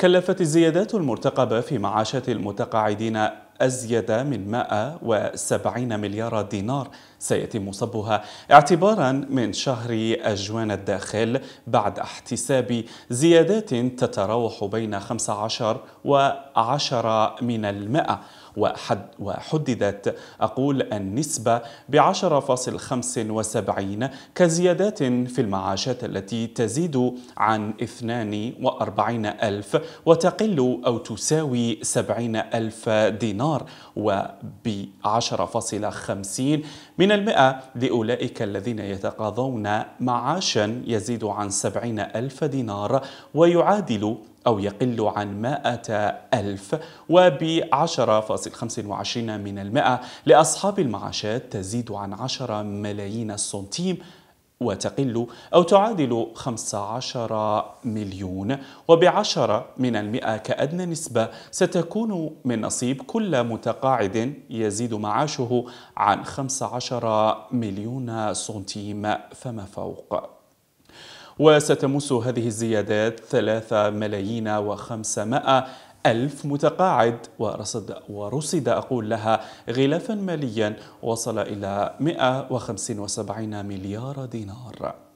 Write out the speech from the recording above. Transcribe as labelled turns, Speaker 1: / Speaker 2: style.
Speaker 1: كلفت الزيادات المرتقبة في معاشات المتقاعدين أزيد من 170 مليار دينار سيتم صبها اعتبارا من شهر أجوان الداخل بعد احتساب زيادات تتراوح بين 15 و 10 من المائة وحد وحددت أقول النسبة ب 10.75 كزيادات في المعاشات التي تزيد عن 42 ألف وتقل أو تساوي 70 ألف دينار وب 10.50 من المئة لأولئك الذين يتقاضون معاشا يزيد عن 70 ألف دينار ويعادل أو يقل عن 100 ألف وب 10.25 من المئة لأصحاب المعاشات تزيد عن 10 ملايين سنتيم وتقل أو تعادل 15 مليون وبعشرة من المئة كأدنى نسبة ستكون من نصيب كل متقاعد يزيد معاشه عن 15 مليون سنتيم فما فوق وستمس هذه الزيادات 3 ملايين و500 ألف متقاعد ورصد, ورصد أقول لها غلافا ماليا وصل إلى 175 مليار دينار